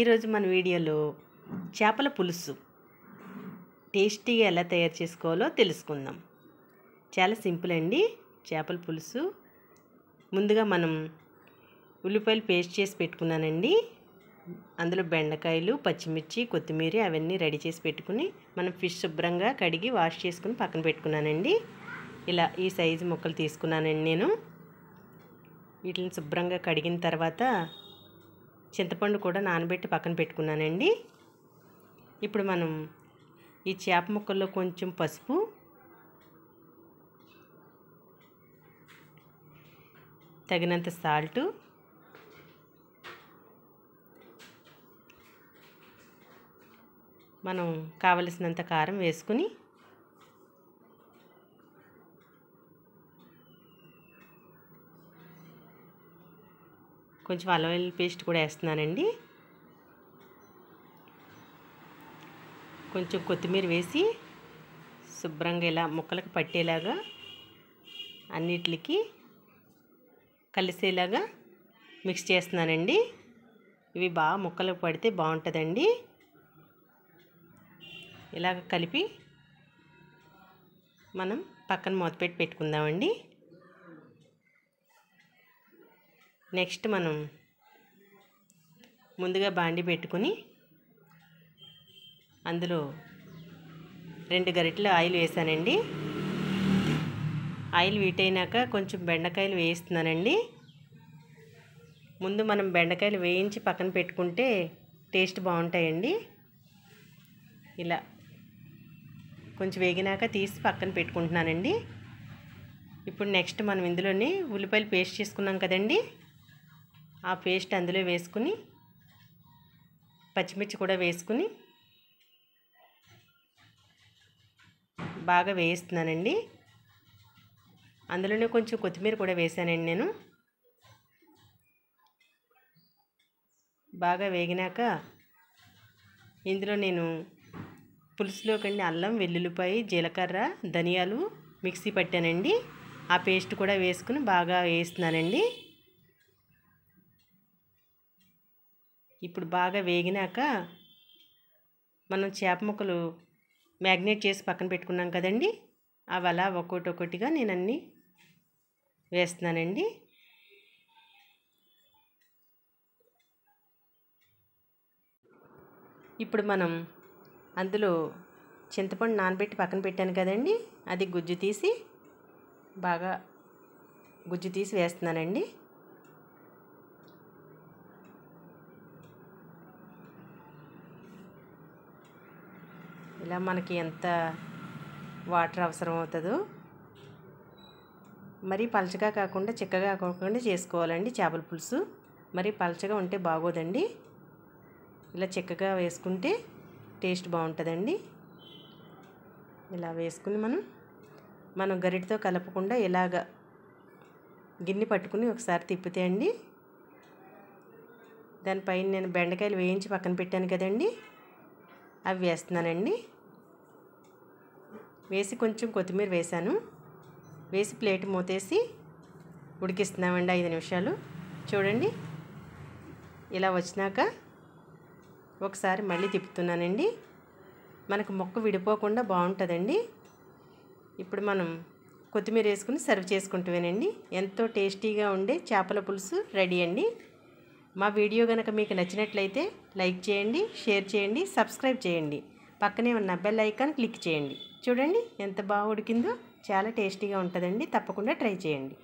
ఈరోజు మన వీడియోలో చేపల పులుసు టేస్టీగా ఎలా తయారు చేసుకోవాలో తెలుసుకుందాం చాలా సింపుల్ అండి చేపల పులుసు ముందుగా మనం ఉల్లిపాయలు పేస్ట్ చేసి పెట్టుకున్నానండి అందులో బెండకాయలు పచ్చిమిర్చి కొత్తిమీర అవన్నీ రెడీ చేసి పెట్టుకుని మనం ఫిష్ శుభ్రంగా కడిగి వాష్ చేసుకుని పక్కన పెట్టుకున్నానండి ఇలా ఈ సైజు ముక్కలు తీసుకున్నానండి నేను వీటిని శుభ్రంగా కడిగిన తర్వాత చింతపండు కూడా నానబెట్టి పక్కన పెట్టుకున్నానండి ఇప్పుడు మనం ఈ చేప ముక్కల్లో కొంచెం పసుపు తగినంత సాల్టు మనం కావలసినంత కారం వేసుకుని కొంచెం అల్లం పేస్ట్ కూడా వేస్తున్నానండి కొంచెం కొత్తిమీర వేసి శుభ్రంగా ఇలా ముక్కలకు పట్టేలాగా అన్నిటికి కలిసేలాగా మిక్స్ చేస్తున్నానండి ఇవి బాగా ముక్కలకు పడితే బాగుంటుందండి ఇలాగ కలిపి మనం పక్కన మూతపెట్టి పెట్టుకుందామండి నెక్స్ట్ మనం ముందుగా బాండి పెట్టుకుని అందులో రెండు గరిటెలు ఆయిల్ వేసానండి ఆయిల్ వీటైనాక కొంచెం బెండకాయలు వేయిస్తున్నానండి ముందు మనం బెండకాయలు వేయించి పక్కన పెట్టుకుంటే టేస్ట్ బాగుంటాయండి ఇలా కొంచెం వేగినాక తీసి పక్కన పెట్టుకుంటున్నానండి ఇప్పుడు నెక్స్ట్ మనం ఇందులోనే ఉల్లిపాయలు పేస్ట్ చేసుకున్నాం కదండి ఆ పేస్ట్ అందులో వేసుకుని పచ్చిమిర్చి కూడా వేసుకుని బాగా వేయిస్తున్నానండి అందులోనే కొంచెం కొత్తిమీర కూడా వేసానండి నేను బాగా వేగినాక ఇందులో నేను పులుసులో కండి అల్లం వెల్లుల్లిపాయ జీలకర్ర ధనియాలు మిక్సీ పట్టానండి ఆ పేస్ట్ కూడా వేసుకుని బాగా వేస్తున్నానండి ఇప్పుడు బాగా వేగినాక మనం చేప ముక్కలు మ్యాగ్నేట్ చేసి పక్కన పెట్టుకున్నాం కదండి అవి అలా ఒక్కొక్కటి ఒక్కొక్కటిగా నేను అన్నీ వేస్తున్నానండి ఇప్పుడు మనం అందులో చింతపండు నానబెట్టి పక్కన పెట్టాను కదండి అది గుజ్జు తీసి బాగా గుజ్జు తీసి వేస్తున్నానండి ఇలా మనకి ఎంత వాటర్ అవసరం అవుతుందో మరి పలచగా కాకుండా చిక్కగా కాకుండా చేసుకోవాలండి చేపల పులుసు మరి పలచగా ఉంటే బాగోదండి ఇలా చిక్కగా వేసుకుంటే టేస్ట్ బాగుంటుందండి ఇలా వేసుకుని మనం మనం గరిటితో కలపకుండా ఇలాగ గిన్నె పట్టుకుని ఒకసారి తిప్పితే అండి దానిపైన నేను బెండకాయలు వేయించి పక్కన పెట్టాను కదండి అవి వేస్తున్నానండి వేసి కొంచెం కొత్తిమీర వేశాను వేసి ప్లేట్ మూతేసి ఉడికిస్తున్నామండి ఐదు నిమిషాలు చూడండి ఇలా వచ్చినాక ఒకసారి మళ్ళీ తిప్పుతున్నానండి మనకు మొక్క విడిపోకుండా బాగుంటుందండి ఇప్పుడు మనం కొత్తిమీర వేసుకుని సర్వ్ చేసుకుంటున్నానండి ఎంతో టేస్టీగా ఉండే చేపల పులుసు రెడీ అండి మా వీడియో కనుక మీకు నచ్చినట్లయితే లైక్ చేయండి షేర్ చేయండి సబ్స్క్రైబ్ చేయండి పక్కనే ఉన్న బెల్ ఐకాన్ క్లిక్ చేయండి చూడండి ఎంత బాగా ఉడికిందో చాలా టేస్టీగా ఉంటుందండి తప్పకుండా ట్రై చేయండి